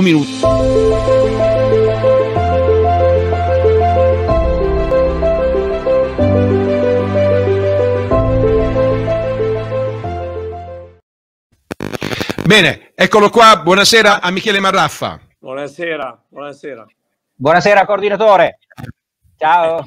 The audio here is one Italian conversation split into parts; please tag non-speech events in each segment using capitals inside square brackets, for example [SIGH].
un minuto. Bene, eccolo qua. Buonasera a Michele Marraffa. Buonasera, buonasera. Buonasera coordinatore. Ciao.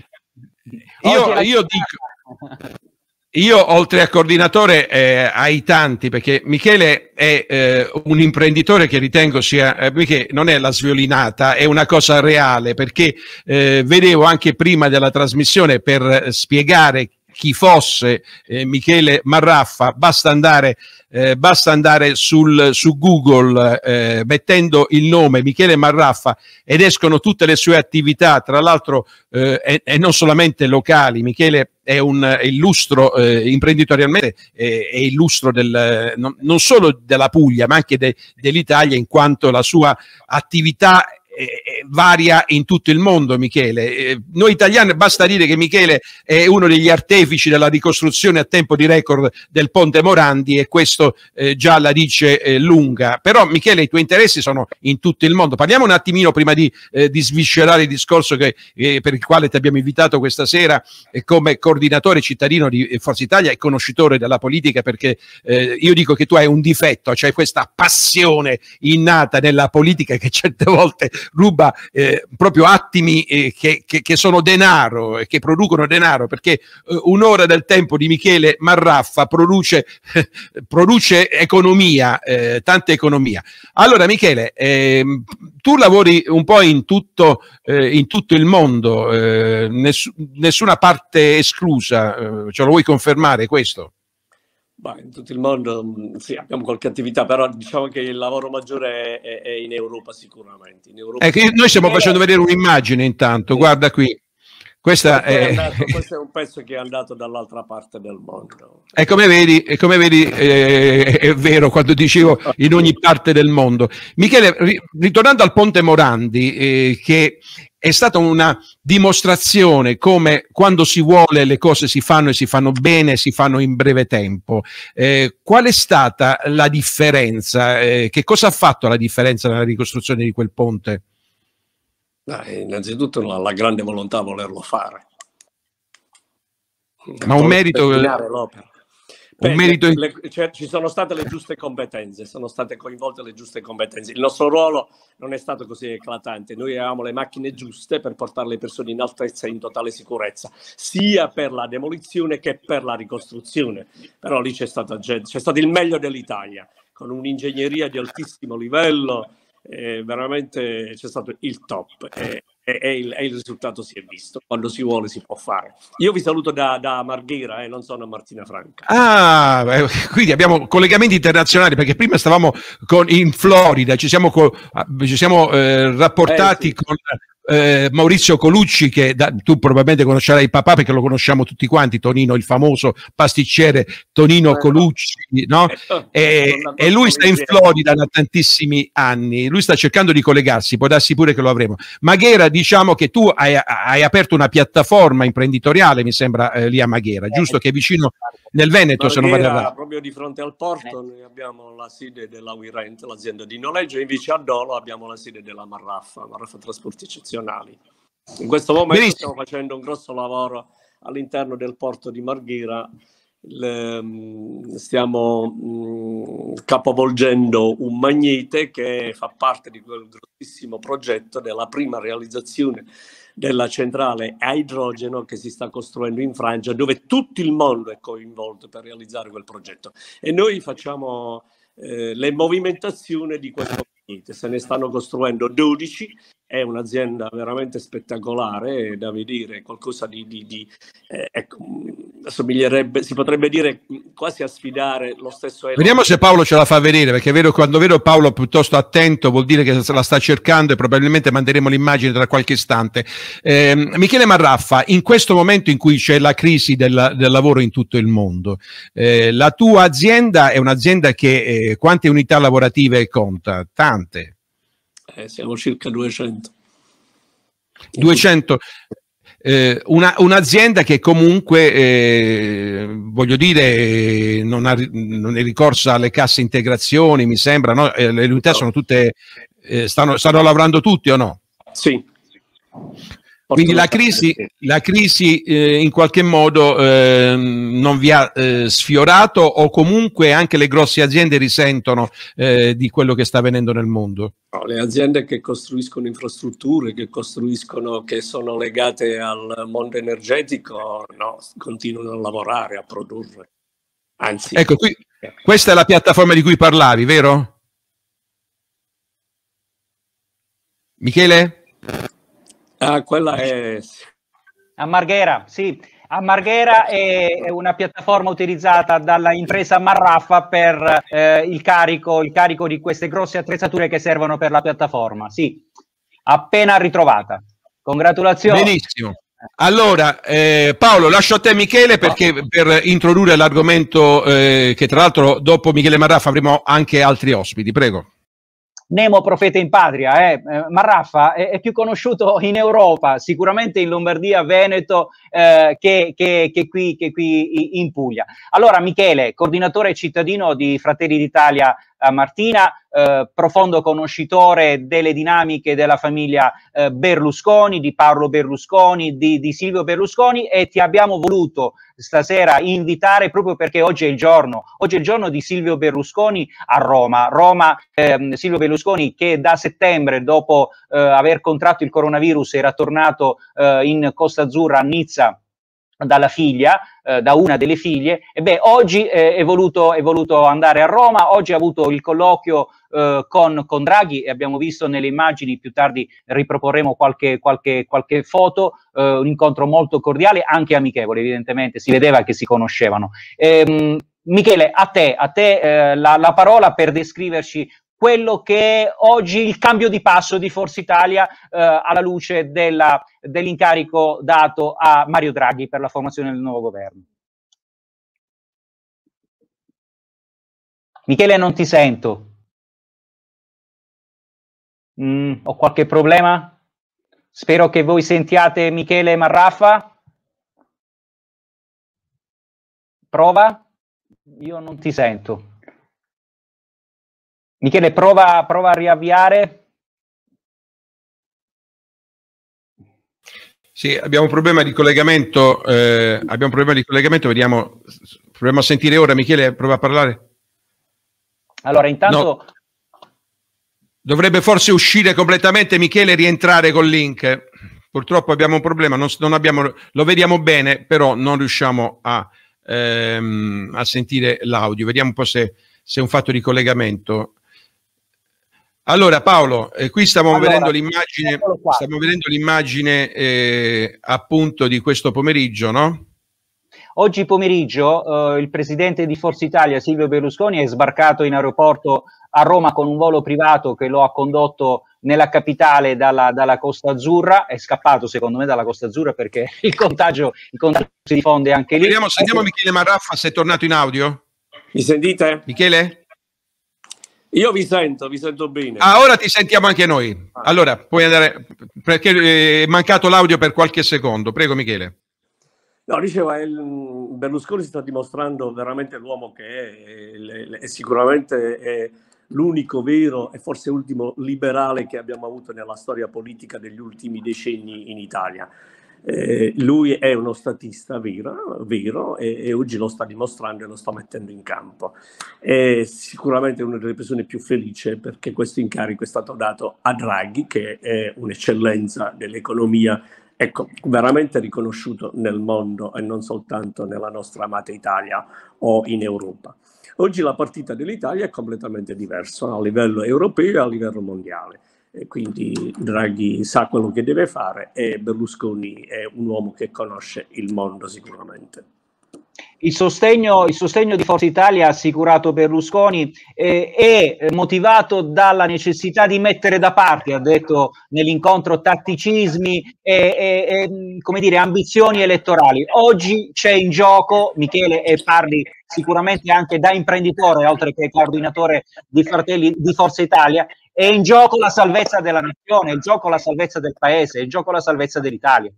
Io, io dico, io, oltre a coordinatore, eh, ai tanti, perché Michele è eh, un imprenditore che ritengo sia, eh, perché non è la sviolinata, è una cosa reale, perché eh, vedevo anche prima della trasmissione per spiegare chi fosse eh, Michele Marraffa, basta andare, eh, basta andare sul, su Google eh, mettendo il nome Michele Marraffa ed escono tutte le sue attività, tra l'altro eh, e, e, non solamente locali. Michele è un eh, è illustro imprenditorialmente, è, illustro del, non, non, solo della Puglia ma anche de, dell'Italia in quanto la sua attività è eh, eh, varia in tutto il mondo, Michele. Eh, noi italiani, basta dire che Michele è uno degli artefici della ricostruzione a tempo di record del Ponte Morandi e questo eh, già la dice eh, lunga. Però Michele, i tuoi interessi sono in tutto il mondo. Parliamo un attimino prima di, di sviscerare il discorso che, per il quale ti abbiamo invitato questa sera come coordinatore cittadino di Forza Italia e conoscitore della politica, perché io dico che tu hai un difetto, cioè questa passione innata nella politica che certe volte ruba eh, proprio attimi eh, che, che, che, sono denaro e che producono denaro, perché eh, un'ora del tempo di Michele Marraffa produce, [LAUGHS] produce economia, eh, tanta economia. Allora Michele, ehm, tu lavori un po' in tutto, eh, in tutto il mondo, ness nessuna parte esclusa, ce lo vuoi confermare questo? Beh, in tutto il mondo mm, sì, abbiamo qualche attività, però diciamo che il lavoro maggiore è, è in Europa sicuramente. In Europa... Eh, noi stiamo facendo vedere un'immagine intanto, guarda qui. Questa è... questo è un pezzo che è andato dall'altra parte del mondo. E come vedi, e come vedi eh, è vero quando dicevo in ogni parte del mondo. Michele, ritornando al Ponte Morandi, eh, che è stata una dimostrazione come quando si vuole le cose si fanno e si fanno bene, si fanno in breve tempo. Eh, qual è stata la differenza? Eh, che cosa ha fatto la differenza nella ricostruzione di quel ponte? No, innanzitutto la, la grande volontà a volerlo fare. Ma un merito... L'opera. Beh, merito... le, cioè, ci sono state le giuste competenze, sono state coinvolte le giuste competenze. Il nostro ruolo non è stato così eclatante, noi avevamo le macchine giuste per portare le persone in altezza e in totale sicurezza, sia per la demolizione che per la ricostruzione. Però lì c'è stata, c'è stato il meglio dell'Italia, con un'ingegneria di altissimo livello, eh, veramente c'è stato il top e, eh, eh, il, il, risultato si è visto. Quando si vuole si può fare. Io vi saluto da, da Marghera e eh, non sono Martina Franca. Ah, quindi abbiamo collegamenti internazionali perché prima stavamo con, in Florida, ci siamo, co, ah, ci siamo eh, rapportati eh, sì. con eh, Maurizio Colucci, che da, tu probabilmente conoscerai il papà perché lo conosciamo tutti quanti, Tonino, il famoso pasticcere Tonino certo. Colucci, no? Certo. e, e, lui sta in Florida da tantissimi anni, lui sta cercando di collegarsi, può darsi pure che lo avremo. Maghera, diciamo che tu hai, hai aperto una piattaforma imprenditoriale, mi sembra, eh, lì a Maghera, eh, giusto? Che è vicino esatto nel Veneto, se non vado errato. Proprio di fronte al porto noi abbiamo la sede della WeRent, l'azienda di noleggio, e invece a Dolo abbiamo la sede della Marraffa, Marraffa Trasporti Eccezionali. In questo momento Benissimo. stiamo facendo un grosso lavoro all'interno del porto di Marghera le, mm, stiamo mh, mm, capovolgendo un magnete che fa parte di quel grossissimo progetto della prima realizzazione della centrale a idrogeno che si sta costruendo in Francia, dove tutto il mondo è coinvolto per realizzare quel progetto. E noi facciamo eh, le movimentazioni di questo magnete, se ne stanno costruendo 12 è un'azienda veramente spettacolare, da vedere, qualcosa di... di, di eh, ecco, mm, si potrebbe dire quasi a sfidare lo stesso... Elon. Vediamo se Paolo ce la fa vedere, perché vedo, quando vedo Paolo piuttosto attento vuol dire che la sta cercando e probabilmente manderemo l'immagine tra qualche istante. Eh, Michele Marraffa, in questo momento in cui c'è la crisi del, del, lavoro in tutto il mondo, eh, la tua azienda è un'azienda che eh, quante unità lavorative conta? Tante. Eh, siamo circa 200. 200. Eh, una, un'azienda che comunque, eh, voglio dire, eh, non, ha, non, è ricorsa alle casse integrazioni, mi sembra, no? Eh, le unità sono tutte, eh, stanno, stanno lavorando tutti o no? Sì. Quindi la crisi, la crisi eh, in qualche modo eh, non vi ha eh, sfiorato o comunque anche le grosse aziende risentono eh, di quello che sta avvenendo nel mondo? No, le aziende che costruiscono infrastrutture, che, costruiscono, che sono legate al mondo energetico, no, continuano a lavorare, a produrre. Anzi, ecco, qui, eh. questa è la piattaforma di cui parlavi, vero? Michele? Ah, quella è... A Marghera, sì. A Marghera è una piattaforma utilizzata dalla impresa Marraffa per eh, il, carico, il carico di queste grosse attrezzature che servono per la piattaforma. Sì, appena ritrovata. Congratulazioni. Benissimo. Allora, eh, Paolo, lascio a te Michele perché per introdurre l'argomento eh, che tra l'altro dopo Michele Marraffa avremo anche altri ospiti, prego. Nemo profeta in patria, eh? eh Marraffa è, è, più conosciuto in Europa, sicuramente in Lombardia, Veneto, eh, che, che, che, qui, che, qui, in Puglia. Allora Michele, coordinatore cittadino di Fratelli d'Italia eh, Martina, eh, profondo conoscitore delle dinamiche della famiglia eh, Berlusconi, di Paolo Berlusconi, di, di Silvio Berlusconi e ti abbiamo voluto stasera invitare proprio perché oggi è il giorno, oggi è il giorno di Silvio Berlusconi a Roma. Roma, ehm, Silvio Berlusconi che da settembre dopo eh, aver contratto il coronavirus era tornato eh, in Costa Azzurra a Nizza dalla figlia, eh, da una delle figlie, e beh, oggi eh, è, voluto, è, voluto, andare a Roma, oggi ha avuto il colloquio eh, con, con, Draghi e abbiamo visto nelle immagini, più tardi riproporremo qualche, qualche, qualche foto, eh, un incontro molto cordiale, anche amichevole evidentemente, si vedeva che si conoscevano. Ehm, Michele, a te, a te eh, la, la, parola per descriverci quello che è oggi il cambio di passo di Forza Italia eh, alla luce della, dell'incarico dato a Mario Draghi per la formazione del nuovo governo. Michele, non ti sento. Mm, ho qualche problema? Spero che voi sentiate Michele Marraffa. Prova? Io non ti sento. Michele, prova, prova a riavviare. Sì, abbiamo un problema di collegamento, eh, abbiamo un problema di collegamento, vediamo, proviamo a sentire ora, Michele, prova a parlare. Allora, intanto... No. Dovrebbe forse uscire completamente Michele e rientrare col link. Purtroppo abbiamo un problema, non, non abbiamo, lo vediamo bene, però non riusciamo a, ehm, a sentire l'audio. Vediamo un po' se, se è un fatto di collegamento. Allora Paolo, eh, qui stiamo allora, vedendo l'immagine, stiamo vedendo l'immagine eh, appunto di questo pomeriggio, no? Oggi pomeriggio eh, il presidente di Forza Italia Silvio Berlusconi è sbarcato in aeroporto a Roma con un volo privato che lo ha condotto nella capitale dalla, dalla, Costa Azzurra, è scappato secondo me dalla Costa Azzurra perché [LAUGHS] il contagio, il contagio si diffonde anche lì. Vediamo, sentiamo ecco. Michele Marraffa se è tornato in audio. Mi sentite? Michele? Io vi sento, vi sento bene. Ah, ora ti sentiamo anche noi. Ah. Allora, puoi andare, perché eh, è mancato l'audio per qualche secondo. Prego Michele. No, diceva, eh, mm, Berlusconi si sta dimostrando veramente l'uomo che è, e sicuramente è l'unico vero e forse ultimo liberale che abbiamo avuto nella storia politica degli ultimi decenni in Italia. Eh, lui è uno statista vero, vero e, e, oggi lo sta dimostrando e lo sta mettendo in campo. È sicuramente una delle persone più felici perché questo incarico è stato dato a Draghi, che è un'eccellenza dell'economia, ecco, veramente riconosciuto nel mondo e non soltanto nella nostra amata Italia o in Europa. Oggi la partita dell'Italia è completamente diversa a livello europeo e a livello mondiale quindi Draghi sa quello che deve fare e Berlusconi è un uomo che conosce il mondo sicuramente. Il sostegno, il sostegno, di Forza Italia assicurato Berlusconi eh, è eh, motivato dalla necessità di mettere da parte, ha detto nell'incontro, tatticismi e, e, e mm, dire, ambizioni elettorali. Oggi c'è in gioco, Michele, e parli sicuramente anche da imprenditore, oltre che coordinatore di, Fratelli, di Forza Italia, è in gioco la salvezza della nazione, è in gioco la salvezza del paese, è in gioco la salvezza dell'Italia.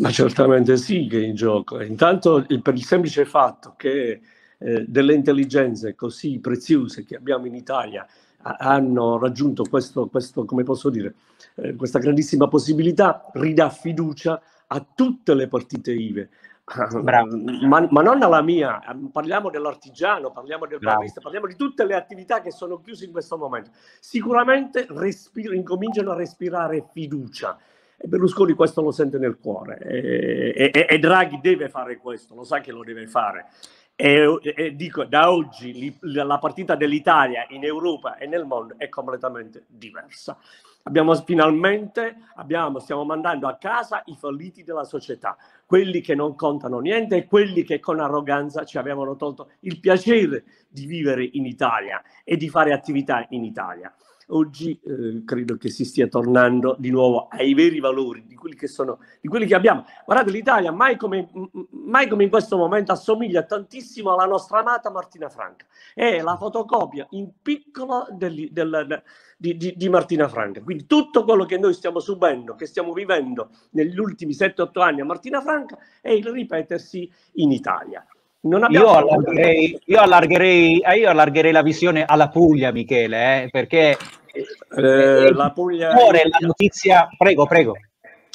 Ma certamente sì che è in gioco. Intanto per il semplice fatto che eh, delle intelligenze così preziose che abbiamo in Italia a- hanno raggiunto questo, questo, come posso dire, eh, questa grandissima possibilità, ridà fiducia a tutte le partite IVE. Ma, ma, non alla mia, parliamo dell'artigiano, parliamo del barista, parliamo di tutte le attività che sono chiuse in questo momento. Sicuramente respiro, incominciano a respirare fiducia e Berlusconi questo lo sente nel cuore e, e, e, Draghi deve fare questo, lo sa che lo deve fare. E, dico, da oggi li, la partita dell'Italia in Europa e nel mondo è completamente diversa. Abbiamo finalmente, abbiamo, stiamo mandando a casa i falliti della società, quelli che non contano niente e quelli che con arroganza ci avevano tolto il piacere di vivere in Italia e di fare attività in Italia oggi eh, credo che si stia tornando di nuovo ai veri valori di quelli che sono, di quelli che abbiamo. Guardate, l'Italia mai come, mai come in questo momento assomiglia tantissimo alla nostra amata Martina Franca. È la fotocopia in piccolo del, del, di, di, di, Martina Franca. Quindi tutto quello che noi stiamo subendo, che stiamo vivendo negli ultimi 7-8 anni a Martina Franca, è il ripetersi in Italia. Io allargherei, io, allargherei, eh, io, allargherei, la visione alla Puglia, Michele, eh, perché eh, eh, la Puglia... La notizia, prego, prego.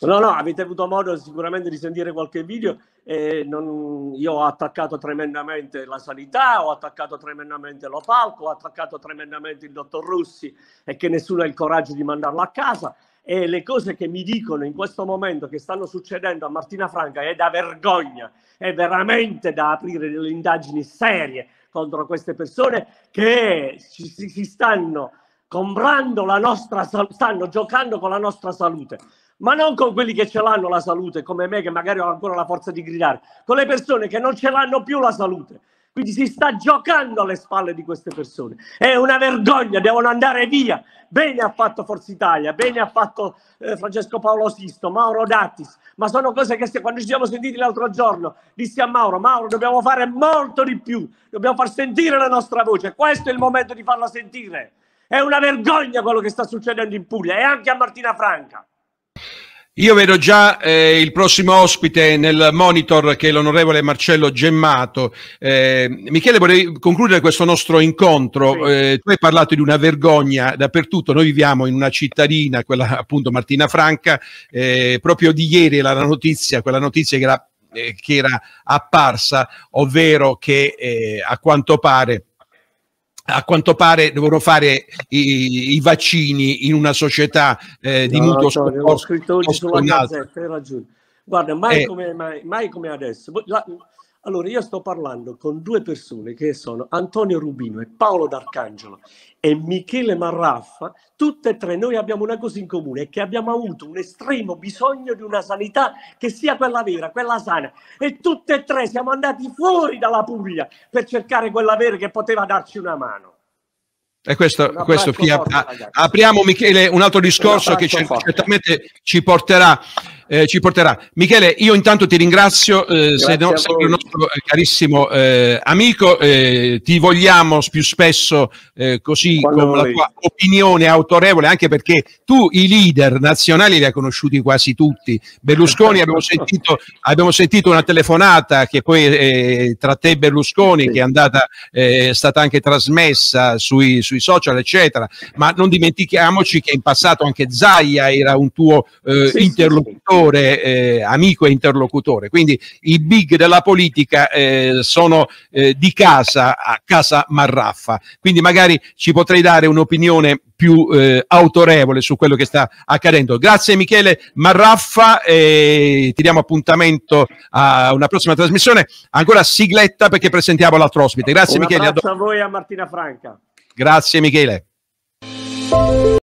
No, no, avete avuto modo sicuramente di sentire qualche video. Eh, non... io ho attaccato tremendamente la sanità, ho attaccato tremendamente lo palco, ho attaccato tremendamente il dottor Russi e che nessuno ha il coraggio di mandarlo a casa. E le cose che mi dicono in questo momento che stanno succedendo a Martina Franca è da vergogna, è veramente da aprire delle indagini serie contro queste persone che si, si stanno comprando la nostra salute, stanno giocando con la nostra salute, ma non con quelli che ce l'hanno la salute, come me che magari ho ancora la forza di gridare, con le persone che non ce l'hanno più la salute. Quindi si sta giocando alle spalle di queste persone. È una vergogna, devono andare via. Bene ha fatto Forza Italia, bene ha fatto eh, Francesco Paolo Sisto, Mauro Dattis, ma sono cose che se, quando ci siamo sentiti l'altro giorno disse a Mauro, Mauro dobbiamo fare molto di più, dobbiamo far sentire la nostra voce, questo è il momento di farla sentire. È una vergogna quello che sta succedendo in Puglia e anche a Martina Franca. Io vedo già eh, il prossimo ospite nel monitor che è l'onorevole Marcello Gemmato. Eh, Michele, vorrei concludere questo nostro incontro. Sì. Eh, tu hai parlato di una vergogna dappertutto. Noi viviamo in una cittadina, quella appunto Martina Franca. Eh, proprio di ieri la notizia, quella notizia che era, eh, che era apparsa, ovvero che eh, a quanto pare a quanto pare devono fare i, i vaccini in una società eh, di no, mutuo soccorso. L'ho scritto sulla gazzetta, hai ragione. Guarda, mai, eh. come, mai, mai come adesso. La, allora, io sto parlando con due persone che sono Antonio Rubino e Paolo D'Arcangelo e Michele Marraffa, tutte e tre noi abbiamo una cosa in comune, è che abbiamo avuto un estremo bisogno di una sanità che sia quella vera, quella sana. E tutte e tre siamo andati fuori dalla Puglia per cercare quella vera che poteva darci una mano. E questo, questo forte, apriamo Michele un altro discorso un che certamente ci porterà eh, ci porterà. Michele, io intanto ti ringrazio, eh, sei, no, sei il nostro eh, carissimo eh, amico, eh, ti vogliamo più spesso eh, così Quando con noi. la tua opinione autorevole, anche perché tu i leader nazionali li hai conosciuti quasi tutti. Berlusconi abbiamo [LAUGHS] sentito, abbiamo sentito una telefonata che poi tra te e Berlusconi, sì. che è andata, è stata anche trasmessa sui, sui social, eccetera, ma non dimentichiamoci che in passato anche Zaia era un tuo sì, interlocutore. Sì, genitore, eh, amico e interlocutore. Quindi i big della politica eh, sono eh, di casa a casa Marraffa. Quindi magari ci potrei dare un'opinione più eh, autorevole su quello che sta accadendo. Grazie Michele Marraffa e ti diamo appuntamento a una prossima trasmissione. Ancora sigletta perché presentiamo l'altro ospite. Grazie Un Michele. Grazie a voi e a Martina Franca. Grazie Michele.